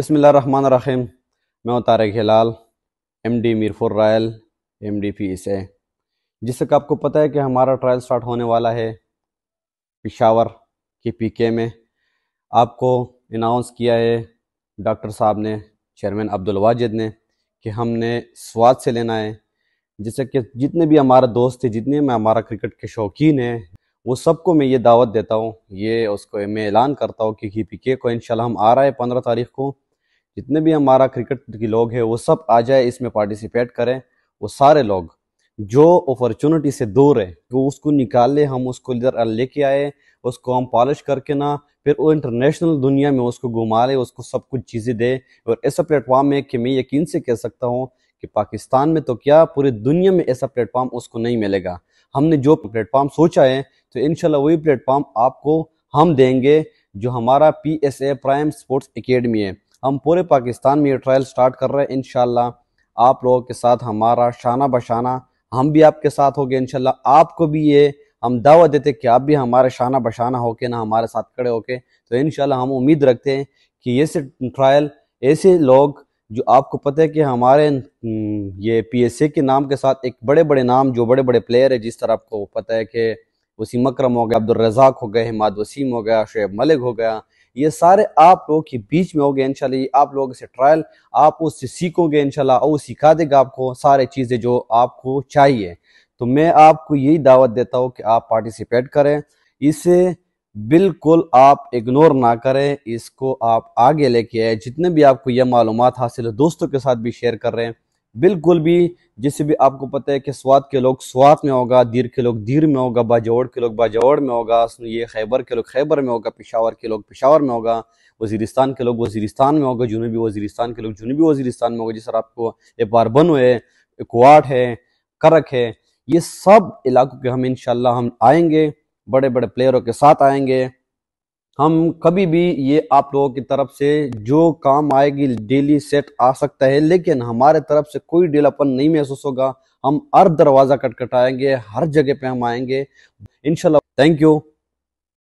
रहीम मैं हूँ Tariq Hilal M D Mirpur royal M D P इसे जिससे कि आपको पता है कि हमारा ट्रायल स्टार्ट होने वाला है पिशावर के पी के में आपको अनाउंस किया है डॉक्टर साहब ने चेयरमैन अब्दुल वाजिद ने कि हमने स्वाद से लेना है जिससे कि जितने भी हमारे दोस्त हैं जितने में हमारा क्रिकेट के शौकीन हैं वो सबको मैं ये दावत देता हूँ ये उसको मैं ऐलान करता हूँ कि पी के को इन हम आ रहा है पंद्रह तारीख को जितने भी हमारा क्रिकेट के लोग हैं वो सब आ जाए इसमें पार्टिसिपेट करें वो सारे लोग जो अपॉर्चुनिटी से दूर है वो उसको निकाले हम उसको इधर लेके आए उसको हम पॉलिश करके ना फिर वो इंटरनेशनल दुनिया में उसको घुमा ले उसको सब कुछ चीज़ें दे और ऐसा प्लेटफॉर्म है कि मैं यकीन से कह सकता हूँ कि पाकिस्तान में तो क्या पूरी दुनिया में ऐसा प्लेटफॉर्म उसको नहीं मिलेगा हमने जो प्लेटफॉर्म सोचा है तो इन वही प्लेटफॉर्म आपको हम देंगे जो हमारा P S A prime sports academy है हम पूरे पाकिस्तान में ये ट्रायल स्टार्ट कर रहे हैं इन आप लोगों के साथ हमारा शाना बशाना हम भी आपके साथ गए इन आपको भी ये हम दावा देते कि आप भी हमारे शाना बशाना होके ना हमारे साथ खड़े होके तो इन हम उम्मीद रखते हैं कि ये से ट्रायल ऐसे लोग जो आपको पता है कि हमारे ये पी के नाम के साथ एक बड़े बड़े नाम जो बड़े बड़े प्लेयर है जिस तरह आपको पता है कि वसीम अक्रम हो गया अब्दुलरजाक हो गए हमाद वसीम हो गया शुब मलिक हो गया ये सारे आप लोग के बीच में हो गए इनशाला आप लोग से ट्रायल आप उससे सीखोगे इनशाला और वो सिखा देगा आपको सारे चीज़ें जो आपको चाहिए तो मैं आपको यही दावत देता हूँ कि आप पार्टिसिपेट करें इसे बिल्कुल आप इग्नोर ना करें इसको आप आगे लेके आए जितने भी आपको यह मालूम हासिल है दोस्तों के साथ भी शेयर कर रहे हैं बिल्कुल भी जिससे भी आपको पता है कि स्वात के लोग स्वात में होगा दीर के लोग दीर में होगा बाजौड़ के लोग बाजौड़ में होगा ये खैबर के लोग खैबर में होगा पिशावर के लोग पिशावर में होगा वजीरिस्तान के लोग वजीरिस्तान में होगा जुनूबी वजीरिस्तान के लोग जुनूबी वजीरिस्तान में होगा जिस तरह आपको पारबन है कुआट है करक है ये सब इलाकों के हम इन हम आएंगे बड़े बड़े प्लेयरों के साथ आएंगे हम कभी भी ये आप लोगों की तरफ से जो काम आएगी डेली सेट आ सकता है लेकिन हमारे तरफ से कोई डेलापन नहीं महसूस होगा हम हर दरवाज़ा कटकटाएंगे हर जगह पे हम आएंगे इनशाला थैंक यू